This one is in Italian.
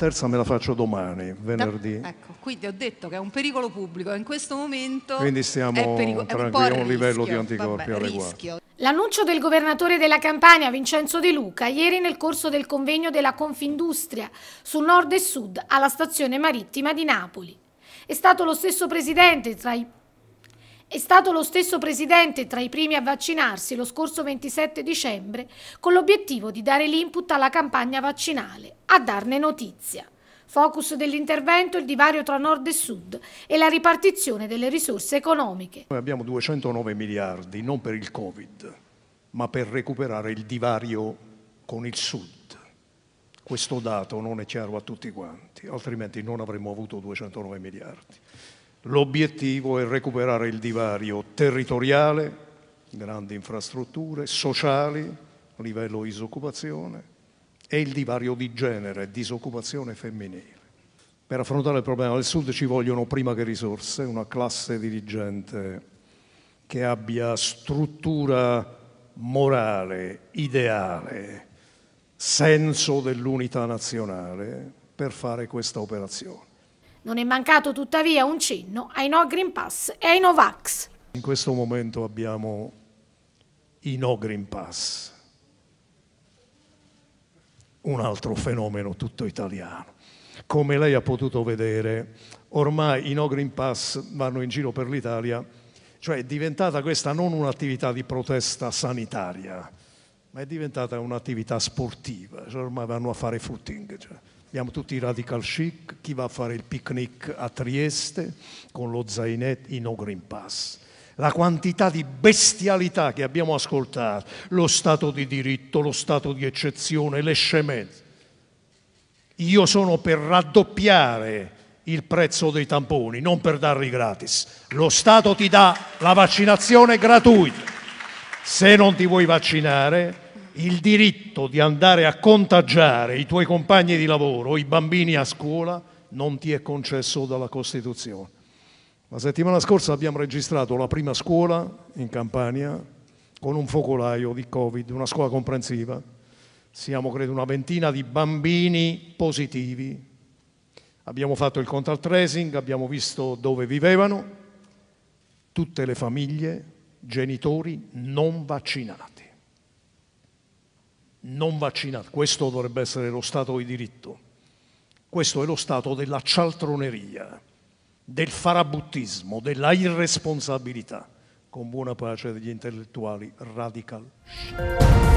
terza me la faccio domani, venerdì. Da, ah, ecco, quindi ho detto che è un pericolo pubblico, in questo momento quindi siamo perico- tranquilli, a un, un livello di anticorpi vabbè, adeguato. L'annuncio del governatore della Campania, Vincenzo De Luca, ieri nel corso del convegno della Confindustria su Nord e Sud alla stazione marittima di Napoli. È stato lo stesso presidente tra i è stato lo stesso presidente tra i primi a vaccinarsi lo scorso 27 dicembre con l'obiettivo di dare l'input alla campagna vaccinale, a darne notizia. Focus dell'intervento il divario tra nord e sud e la ripartizione delle risorse economiche. Noi abbiamo 209 miliardi non per il Covid, ma per recuperare il divario con il sud. Questo dato non è chiaro a tutti quanti, altrimenti non avremmo avuto 209 miliardi. L'obiettivo è recuperare il divario territoriale, grandi infrastrutture, sociali, livello disoccupazione, e il divario di genere, disoccupazione femminile. Per affrontare il problema del Sud ci vogliono prima che risorse, una classe dirigente che abbia struttura morale, ideale, senso dell'unità nazionale per fare questa operazione. Non è mancato tuttavia un cenno ai no Green Pass e ai no Vax. In questo momento abbiamo i no Green Pass, un altro fenomeno tutto italiano. Come lei ha potuto vedere, ormai i no Green Pass vanno in giro per l'Italia, cioè è diventata questa non un'attività di protesta sanitaria, ma è diventata un'attività sportiva, cioè ormai vanno a fare footing. Cioè abbiamo tutti i radical chic, chi va a fare il picnic a Trieste con lo zainetto in no Green Pass. La quantità di bestialità che abbiamo ascoltato, lo Stato di diritto, lo Stato di eccezione, le scemenze. Io sono per raddoppiare il prezzo dei tamponi, non per darli gratis. Lo Stato ti dà la vaccinazione gratuita. Se non ti vuoi vaccinare, il diritto di andare a contagiare i tuoi compagni di lavoro, i bambini a scuola, non ti è concesso dalla Costituzione. La settimana scorsa abbiamo registrato la prima scuola in Campania con un focolaio di Covid, una scuola comprensiva. Siamo credo una ventina di bambini positivi. Abbiamo fatto il contact tracing, abbiamo visto dove vivevano tutte le famiglie, genitori non vaccinati non vaccinati. Questo dovrebbe essere lo Stato di diritto. Questo è lo Stato della cialtroneria, del farabuttismo, della irresponsabilità, con buona pace degli intellettuali radical.